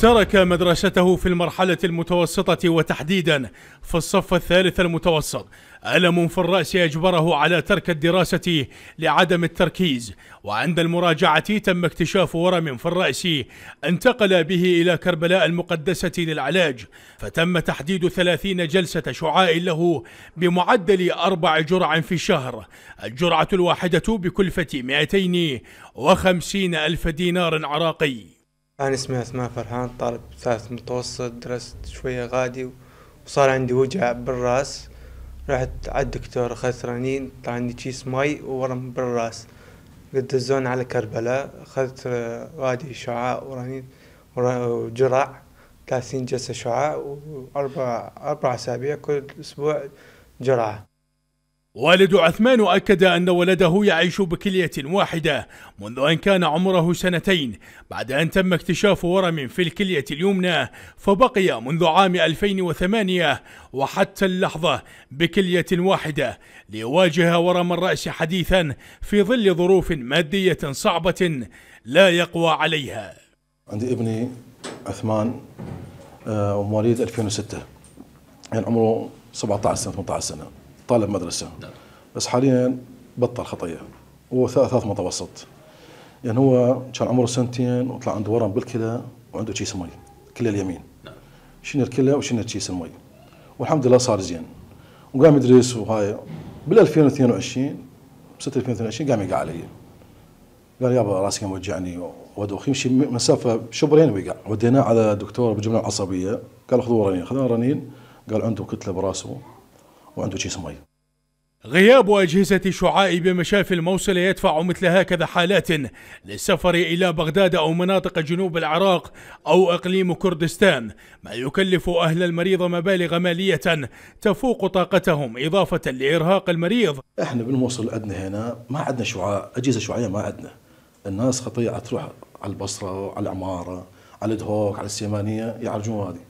ترك مدرسته في المرحلة المتوسطة وتحديدا في الصف الثالث المتوسط ألم في الرأس أجبره على ترك الدراسة لعدم التركيز وعند المراجعة تم اكتشاف ورم في الرأس انتقل به إلى كربلاء المقدسة للعلاج فتم تحديد ثلاثين جلسة شعاع له بمعدل أربع جرع في الشهر الجرعة الواحدة بكلفة 250 ألف دينار عراقي أنا اسمي عثمان فرحان طالب ثالث متوسط درست شوية غادي وصار عندي وجع بالراس رحت على الدكتور أخذت رنين طلع عندي كيس مي وورم بالراس قد الزون على كربلاء أخذت غادي شعاع ورنين وجرع ثلاثين جلسة شعاع وأربع أربع أسابيع كل أسبوع جرعة والد عثمان أكد أن ولده يعيش بكلية واحدة منذ أن كان عمره سنتين بعد أن تم اكتشاف ورم في الكلية اليمنى فبقي منذ عام 2008 وحتى اللحظة بكلية واحدة ليواجه ورم الرأس حديثا في ظل ظروف مادية صعبة لا يقوى عليها عندي ابني عثمان آه، مواليد 2006 يعني عمره 17 سنة 18 سنة طالب مدرسه نعم. بس حاليا بطل خطيه هو ثالث متوسط يعني هو كان عمره سنتين وطلع عنده ورم بالكلى وعنده كيس مي كلى اليمين نعم شنو الكلى وشنو كيس المي والحمد لله صار زين وقام يدرس وهاي بال 2022 بسنه 2022 قام يقع علي قال يابا راسي قام يوجعني وادوخ يمشي مسافه شبرين ويقع وديناه على دكتور بالجمله العصبيه قال خذوا رنين خذوا رنين قال عنده كتله براسه وعنده جسم أيضا غياب أجهزة شعاع بمشافي الموصل يدفع مثل هكذا حالات للسفر إلى بغداد أو مناطق جنوب العراق أو إقليم كردستان ما يكلف أهل المريض مبالغ مالية تفوق طاقتهم إضافة لإرهاق المريض إحنا بالموصل عندنا هنا ما عندنا شعاع أجهزة شعاعية ما عندنا الناس خطيئة تروح على البصرة على العمارة على الدهوك على السيمانية يعالجون هذه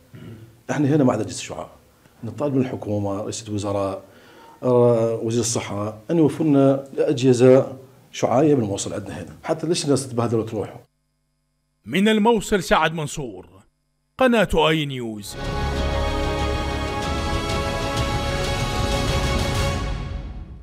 إحنا هنا ما عندنا أجهزة شعاع نطالب من الحكومه رئيس الوزراء آه، وزير الصحه ان يوفر لنا اجهزه شعاعيه من الموصل عندنا هنا حتى ليش الناس تتبهدل وتروح من الموصل سعد منصور قناه اي نيوز